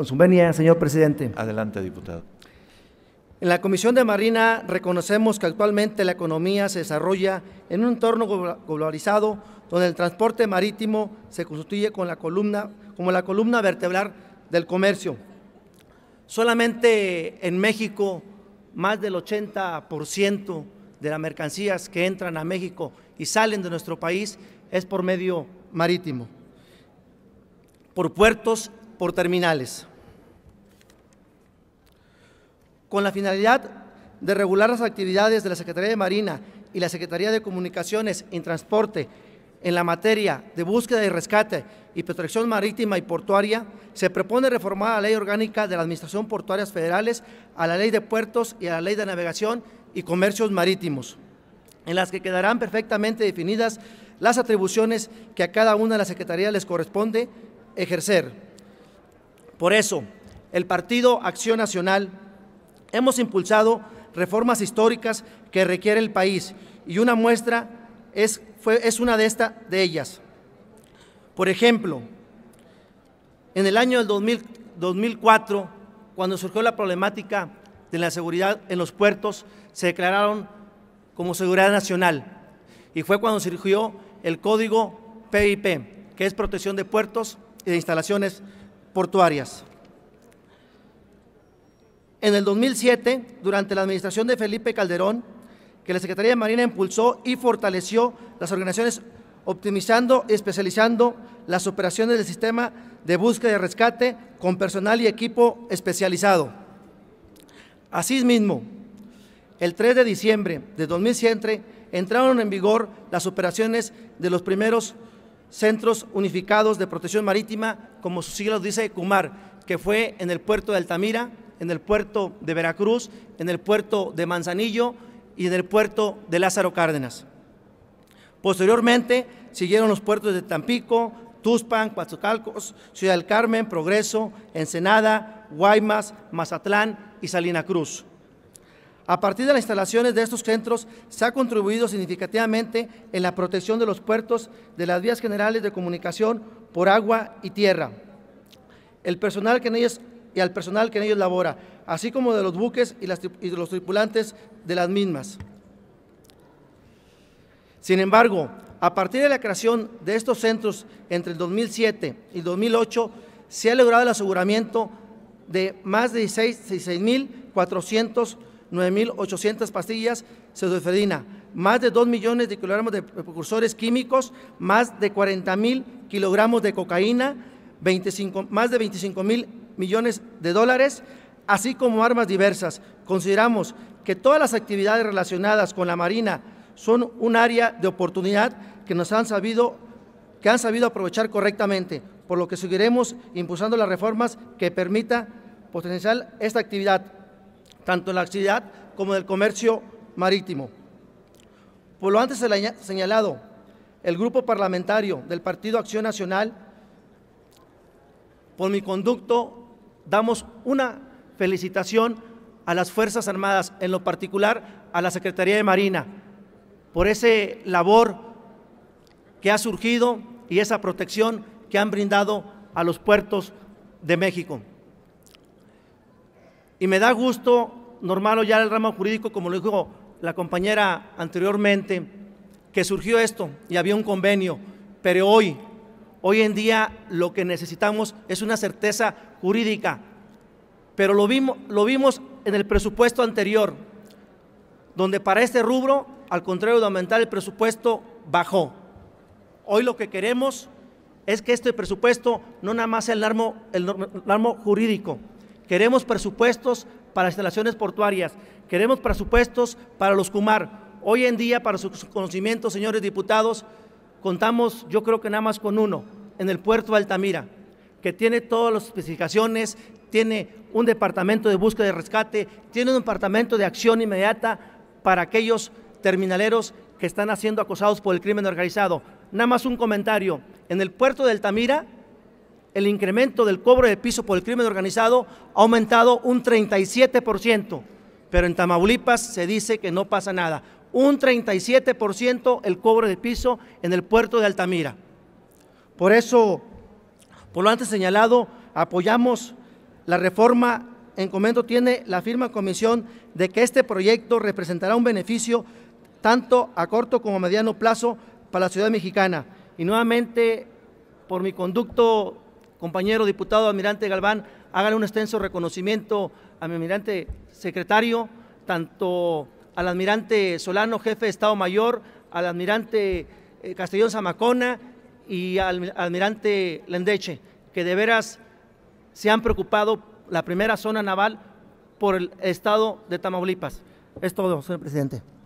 Con su venia, señor presidente. Adelante, diputado. En la Comisión de Marina reconocemos que actualmente la economía se desarrolla en un entorno globalizado donde el transporte marítimo se constituye como la columna vertebral del comercio. Solamente en México más del 80% de las mercancías que entran a México y salen de nuestro país es por medio marítimo, por puertos, por terminales con la finalidad de regular las actividades de la Secretaría de Marina y la Secretaría de Comunicaciones y Transporte en la materia de búsqueda y rescate y protección marítima y portuaria, se propone reformar la Ley Orgánica de la Administración Portuarias Federales, a la Ley de Puertos y a la Ley de Navegación y Comercios Marítimos, en las que quedarán perfectamente definidas las atribuciones que a cada una de las secretarías les corresponde ejercer. Por eso, el Partido Acción Nacional Hemos impulsado reformas históricas que requiere el país y una muestra es, es una de, esta, de ellas. Por ejemplo, en el año del 2004, cuando surgió la problemática de la seguridad en los puertos, se declararon como seguridad nacional y fue cuando surgió el código PIP, que es protección de puertos e instalaciones portuarias. En el 2007, durante la administración de Felipe Calderón, que la Secretaría de Marina impulsó y fortaleció las organizaciones optimizando y especializando las operaciones del sistema de búsqueda y rescate con personal y equipo especializado. Asimismo, el 3 de diciembre de 2007 entraron en vigor las operaciones de los primeros centros unificados de protección marítima, como su siglo dice, CUMAR, que fue en el puerto de Altamira, en el puerto de Veracruz, en el puerto de Manzanillo y en el puerto de Lázaro Cárdenas. Posteriormente siguieron los puertos de Tampico, Tuspan, Coatzacoalcos, Ciudad del Carmen, Progreso, Ensenada, Guaymas, Mazatlán y Salina Cruz. A partir de las instalaciones de estos centros se ha contribuido significativamente en la protección de los puertos de las vías generales de comunicación por agua y tierra. El personal que en ellas y al personal que en ellos labora, así como de los buques y, de los tripulantes de las mismas. Sin embargo, a partir de la creación de estos centros entre el 2007 y el 2008, se ha logrado el aseguramiento de más de 16.409.800 pastillas pseudoefedina, más de 2 millones de kilogramos de precursores químicos, más de 40.000 kilogramos de cocaína, 25, más de 25.000 millones de dólares, así como armas diversas. Consideramos que todas las actividades relacionadas con la Marina son un área de oportunidad que nos han sabido, que han sabido aprovechar correctamente, por lo que seguiremos impulsando las reformas que permita potenciar esta actividad, tanto en la actividad como el comercio marítimo. Por lo antes señalado, el grupo parlamentario del Partido Acción Nacional por mi conducto damos una felicitación a las Fuerzas Armadas, en lo particular a la Secretaría de Marina, por esa labor que ha surgido y esa protección que han brindado a los puertos de México. Y me da gusto, normal ya el ramo jurídico, como lo dijo la compañera anteriormente, que surgió esto y había un convenio, pero hoy Hoy en día lo que necesitamos es una certeza jurídica, pero lo vimos, lo vimos en el presupuesto anterior, donde para este rubro, al contrario de aumentar el presupuesto, bajó. Hoy lo que queremos es que este presupuesto no nada más sea el armo, el jurídico. Queremos presupuestos para instalaciones portuarias, queremos presupuestos para los CUMAR. Hoy en día, para su conocimiento, señores diputados, contamos yo creo que nada más con uno, en el puerto de Altamira, que tiene todas las especificaciones, tiene un departamento de búsqueda y rescate, tiene un departamento de acción inmediata para aquellos terminaleros que están siendo acosados por el crimen organizado. Nada más un comentario, en el puerto de Altamira, el incremento del cobro de piso por el crimen organizado ha aumentado un 37%, pero en Tamaulipas se dice que no pasa nada un 37% el cobro de piso en el puerto de Altamira. Por eso, por lo antes señalado, apoyamos la reforma. En comento tiene la firma comisión de que este proyecto representará un beneficio tanto a corto como a mediano plazo para la ciudad mexicana. Y nuevamente, por mi conducto, compañero diputado Almirante Galván, hágale un extenso reconocimiento a mi almirante secretario, tanto al almirante Solano, jefe de Estado Mayor, al almirante eh, Castellón Zamacona y al almirante Lendeche, que de veras se han preocupado la primera zona naval por el Estado de Tamaulipas. Es todo, señor presidente.